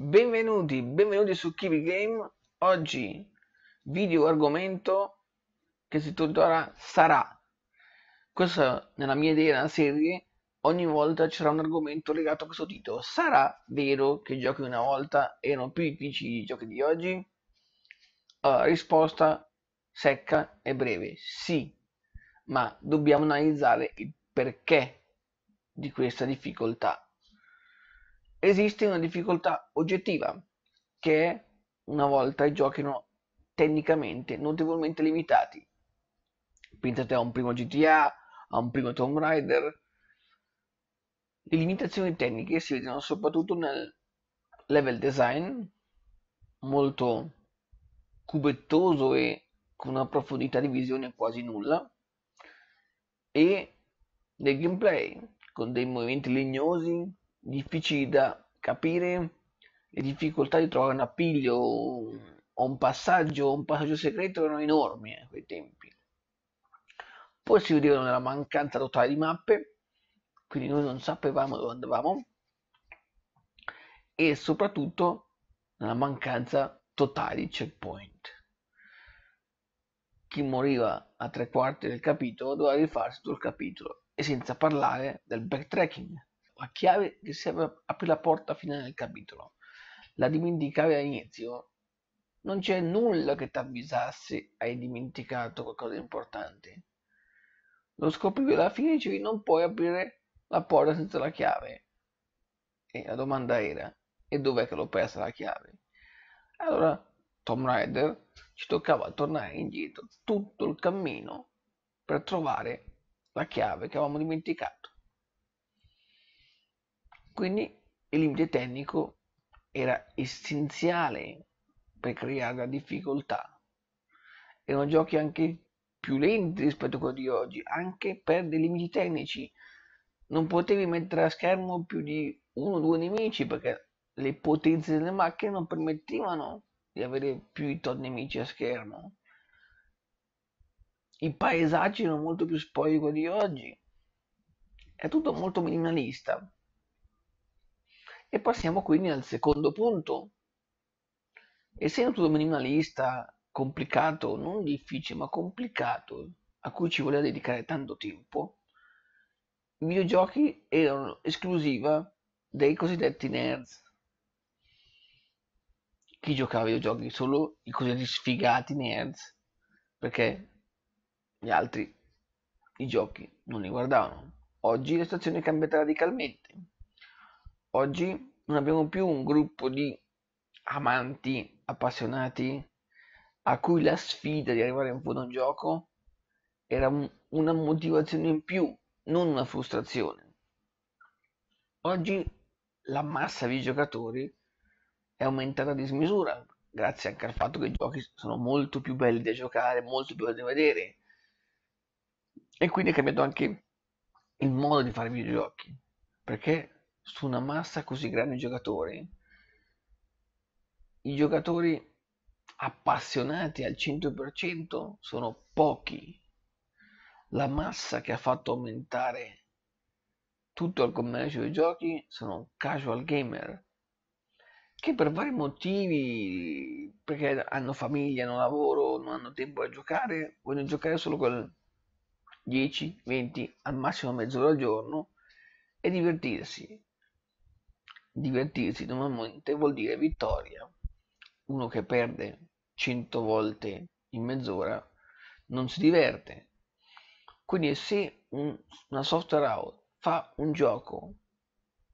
Benvenuti, benvenuti su Kiwi Game. Oggi video argomento che si tutt'ora sarà. Questa nella mia idea della serie ogni volta c'era un argomento legato a questo titolo. Sarà vero che i giochi una volta erano più difficili i giochi di oggi? Allora, risposta secca e breve: sì, ma dobbiamo analizzare il perché di questa difficoltà esiste una difficoltà oggettiva che è una volta i giochi erano tecnicamente notevolmente limitati. Pensate a un primo GTA, a un primo Tomb Raider. Le limitazioni tecniche si vedono soprattutto nel level design, molto cubettoso e con una profondità di visione quasi nulla, e nel gameplay, con dei movimenti legnosi, difficili da capire, le difficoltà di trovare un appiglio o un passaggio, un passaggio segreto erano enormi a eh, quei tempi. Poi si vedevano nella mancanza totale di mappe, quindi noi non sapevamo dove andavamo e soprattutto nella mancanza totale di checkpoint. Chi moriva a tre quarti del capitolo doveva rifarsi tutto il capitolo e senza parlare del backtracking la chiave che serve si aprire la porta finale del capitolo. La dimenticavi all'inizio? Non c'è nulla che ti avvisasse hai dimenticato qualcosa di importante. Lo scoprivi alla fine dicevi non puoi aprire la porta senza la chiave. E la domanda era, e dov'è che l'ho persa la chiave? Allora, Tom Rider ci toccava tornare indietro tutto il cammino per trovare la chiave che avevamo dimenticato. Quindi il limite tecnico era essenziale per creare la difficoltà. Erano giochi anche più lenti rispetto a quelli di oggi, anche per dei limiti tecnici. Non potevi mettere a schermo più di uno o due nemici perché le potenze delle macchine non permettevano di avere più di tot nemici a schermo. I paesaggi erano molto più spogli di quelli di oggi. È tutto molto minimalista, e passiamo quindi al secondo punto. Essendo tutto minimalista, complicato, non difficile, ma complicato, a cui ci voleva dedicare tanto tempo, i videogiochi erano esclusiva dei cosiddetti nerds. Chi giocava ai videogiochi? Solo i cosiddetti sfigati nerds, perché gli altri i giochi non li guardavano. Oggi la situazione è cambiata radicalmente Oggi non abbiamo più un gruppo di amanti, appassionati, a cui la sfida di arrivare in fondo a un gioco era un, una motivazione in più, non una frustrazione. Oggi la massa di giocatori è aumentata a dismisura, grazie anche al fatto che i giochi sono molto più belli da giocare, molto più belli da vedere. E quindi è cambiato anche il modo di fare videogiochi, perché su una massa così grande di giocatori, i giocatori appassionati al 100% sono pochi. La massa che ha fatto aumentare tutto il commercio dei giochi sono casual gamer che per vari motivi, perché hanno famiglia, hanno lavoro, non hanno tempo a giocare, vogliono giocare solo quel 10, 20, al massimo mezz'ora al giorno e divertirsi divertirsi normalmente vuol dire vittoria. Uno che perde 100 volte in mezz'ora non si diverte. Quindi se un, una software out fa un gioco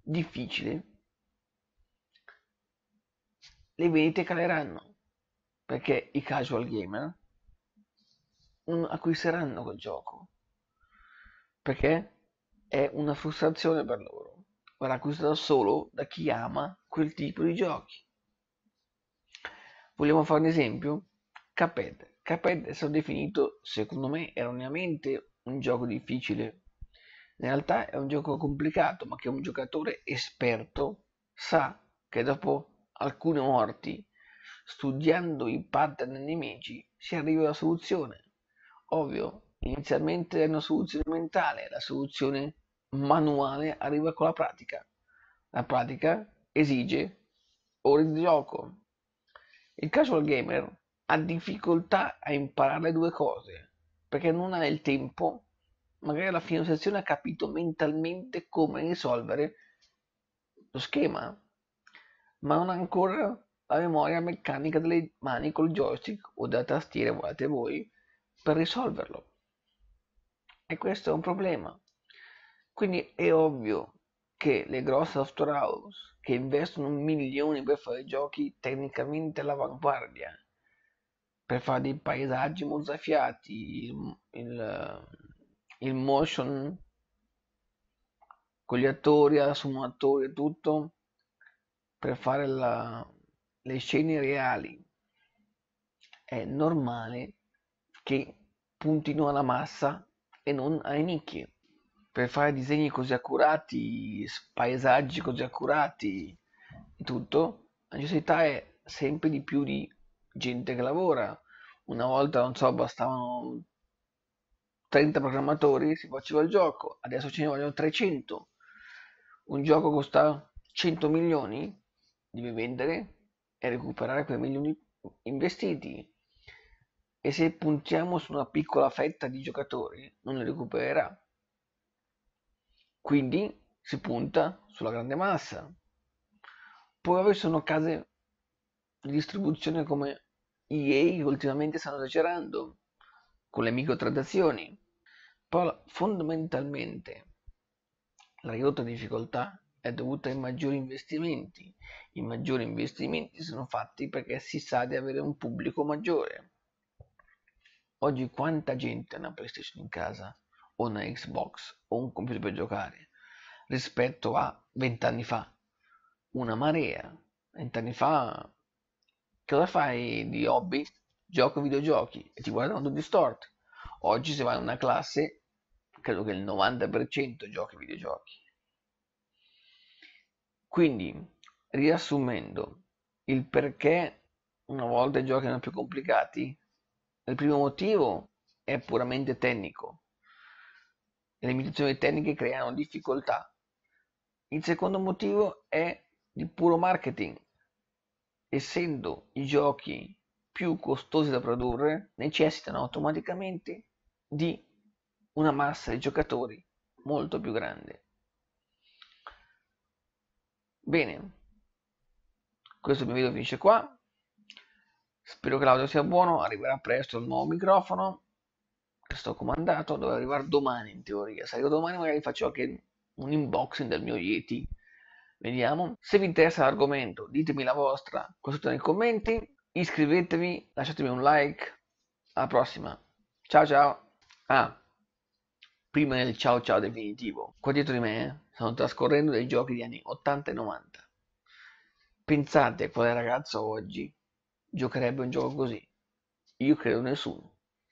difficile, le vendite caleranno perché i casual gamer non acquisteranno quel gioco perché è una frustrazione per loro verrà acquistata solo da chi ama quel tipo di giochi. Vogliamo fare un esempio? Cuphead. Cuphead è stato definito, secondo me, erroneamente un gioco difficile. In realtà è un gioco complicato, ma che un giocatore esperto sa che dopo alcune morti, studiando i pattern nemici, si arriva alla soluzione. Ovvio, inizialmente è una soluzione mentale, la soluzione manuale arriva con la pratica. La pratica esige ore di gioco. Il casual gamer ha difficoltà a imparare le due cose perché non ha il tempo, magari alla fine sessione ha capito mentalmente come risolvere lo schema, ma non ha ancora la memoria meccanica delle mani col joystick o della tastiera, volete voi, per risolverlo. E questo è un problema quindi è ovvio che le grosse software house che investono milioni per fare giochi tecnicamente all'avanguardia, per fare dei paesaggi mozzafiati, il, il, il motion con gli attori, assumatori e tutto, per fare la, le scene reali. È normale che puntino alla massa e non ai nicchie per fare disegni così accurati, paesaggi così accurati e tutto, la necessità è sempre di più di gente che lavora. Una volta, non so, bastavano 30 programmatori, si faceva il gioco, adesso ce ne vogliono 300. Un gioco costa 100 milioni, devi vendere e recuperare quei milioni investiti. E se puntiamo su una piccola fetta di giocatori, non li recupererà quindi si punta sulla grande massa. Poi ci sono case di distribuzione come EA che ultimamente stanno esagerando con le microtradazioni. Però fondamentalmente la ridotta difficoltà è dovuta ai maggiori investimenti. I maggiori investimenti sono fatti perché si sa di avere un pubblico maggiore. Oggi quanta gente ha una PlayStation in casa? o una Xbox o un computer per giocare rispetto a vent'anni fa. Una marea. Vent'anni fa cosa fai di hobby? Gioco videogiochi e ti guardano tutti storti. Oggi se vai in una classe credo che il 90% giochi videogiochi. Quindi, riassumendo, il perché una volta i giochi erano più complicati, il primo motivo è puramente tecnico, le limitazioni tecniche creano difficoltà. Il secondo motivo è di puro marketing. Essendo i giochi più costosi da produrre, necessitano automaticamente di una massa di giocatori molto più grande. Bene, questo mio video finisce qua. Spero che l'audio sia buono, arriverà presto il nuovo microfono sto comandato doveva arrivare domani in teoria. Se arrivo domani magari faccio anche un unboxing del mio Yeti. Vediamo. Se vi interessa l'argomento, ditemi la vostra qua sotto nei commenti. Iscrivetevi, lasciatemi un like. Alla prossima. Ciao ciao. Ah, prima del ciao ciao definitivo. Qua dietro di me eh, stanno trascorrendo dei giochi degli anni 80 e 90. Pensate quale ragazzo oggi giocherebbe un gioco così? Io credo nessuno.